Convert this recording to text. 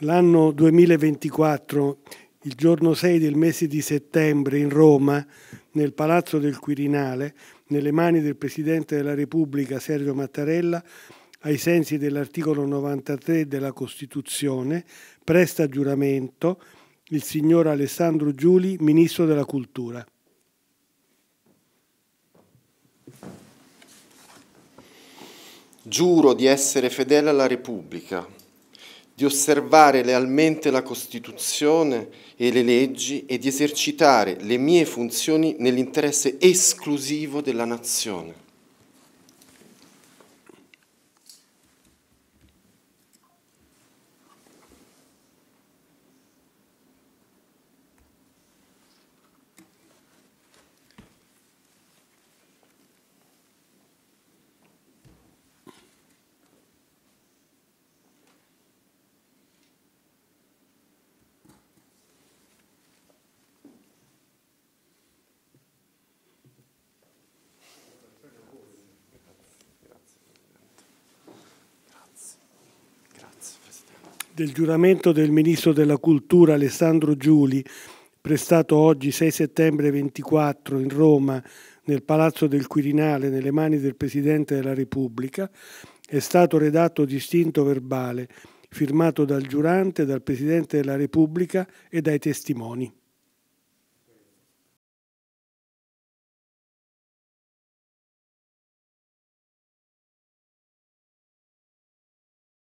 L'anno 2024, il giorno 6 del mese di settembre in Roma, nel Palazzo del Quirinale, nelle mani del Presidente della Repubblica Sergio Mattarella, ai sensi dell'articolo 93 della Costituzione, presta giuramento il signor Alessandro Giuli, Ministro della Cultura. Giuro di essere fedele alla Repubblica di osservare lealmente la Costituzione e le leggi e di esercitare le mie funzioni nell'interesse esclusivo della nazione. del giuramento del ministro della Cultura Alessandro Giuli, prestato oggi 6 settembre 24 in Roma, nel Palazzo del Quirinale, nelle mani del Presidente della Repubblica, è stato redatto distinto verbale, firmato dal giurante, dal Presidente della Repubblica e dai testimoni.